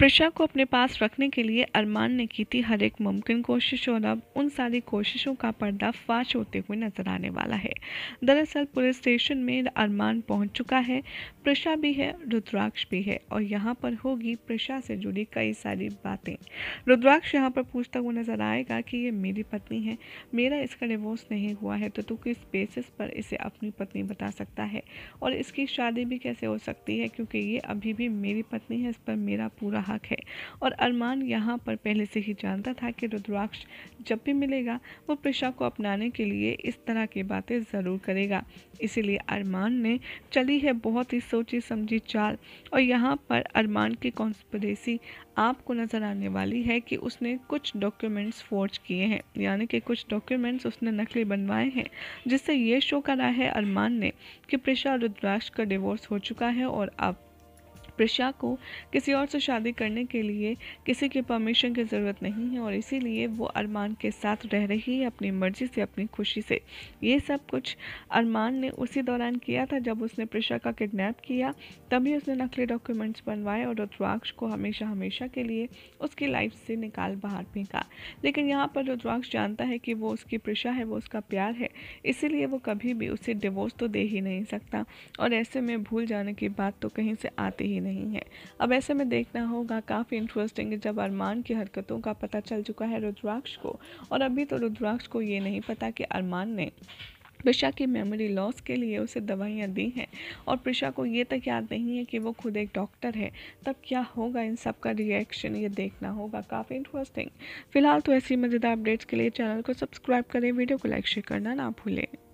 Prussia को अपने पास रखने के लिए अरमान ने की थी हर एक मुमकिन कोशिश और अब उन सारी कोशिशों का पर्दा फाश होते हुए नजर आने वाला है दरअसल पुलिस स्टेशन में अरमान पहुंच चुका है प्रशा भी है रुद्राक्ष भी है और यहाँ पर होगी प्रशा से जुड़ी कई सारी बातें रुद्राक्ष यहाँ पर पूछता हुआ नजर आएगा कि ये मेरी पत्नी है मेरा इसका डिवोर्स नहीं हुआ है तो तू किस बेसिस पर इसे अपनी पत्नी बता सकता है और इसकी शादी भी कैसे हो सकती है क्योंकि ये अभी भी मेरी पत्नी है इस पर मेरा पूरा ग्राहक है और अरमान यहाँ पर पहले से ही जानता था कि रुद्राक्ष जब भी मिलेगा वो प्रिशा को अपनाने के लिए इस तरह की बातें ज़रूर करेगा इसीलिए अरमान ने चली है बहुत ही सोची समझी चाल और यहाँ पर अरमान की कॉन्स्परेसी आपको नज़र आने वाली है कि उसने कुछ डॉक्यूमेंट्स फोर्ज किए हैं यानी कि कुछ डॉक्यूमेंट्स उसने नकली बनवाए हैं जिससे ये शो करा है अरमान ने कि प्रिशा रुद्राक्ष का डिवोर्स हो चुका है और अब प्रिशा को किसी और से शादी करने के लिए किसी के परमिशन की ज़रूरत नहीं है और इसीलिए वो अरमान के साथ रह रही है अपनी मर्जी से अपनी खुशी से ये सब कुछ अरमान ने उसी दौरान किया था जब उसने प्रिशा का किडनैप किया तभी उसने नकली डॉक्यूमेंट्स बनवाए और रुद्राक्ष को हमेशा हमेशा के लिए उसकी लाइफ से निकाल बाहर फेंका लेकिन यहाँ पर रुद्राक्ष जानता है कि वो उसकी प्रिशा है वो उसका प्यार है इसीलिए वो कभी भी उसे डिवोर्स तो दे ही नहीं सकता और ऐसे में भूल जाने की बात तो कहीं से आती ही नहीं नहीं है अब ऐसे में देखना होगा काफ़ी इंटरेस्टिंग है जब अरमान की हरकतों का पता चल चुका है रुद्राक्ष को और अभी तो रुद्राक्ष को ये नहीं पता कि अरमान ने प्रिशा की मेमोरी लॉस के लिए उसे दवाइयाँ दी हैं और प्रिशा को ये तक तो याद नहीं है कि वो खुद एक डॉक्टर है तब क्या होगा इन सब का रिएक्शन ये देखना होगा काफ़ी इंटरेस्टिंग फिलहाल तो ऐसी मज़ेदार अपडेट्स के लिए चैनल को सब्सक्राइब करें वीडियो को लाइक शेयर करना ना भूलें